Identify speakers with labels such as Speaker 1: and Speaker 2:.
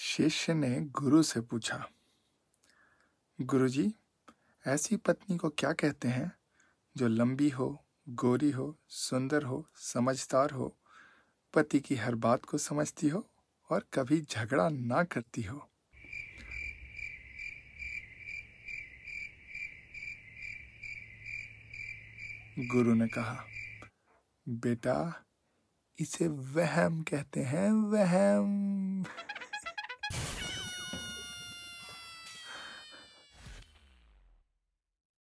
Speaker 1: शिष्य ने गुरु से पूछा गुरुजी ऐसी पत्नी को क्या कहते हैं जो लंबी हो गोरी हो सुंदर हो समझदार हो पति की हर बात को समझती हो और कभी झगड़ा ना करती हो
Speaker 2: गुरु ने कहा बेटा इसे वहम कहते हैं वहम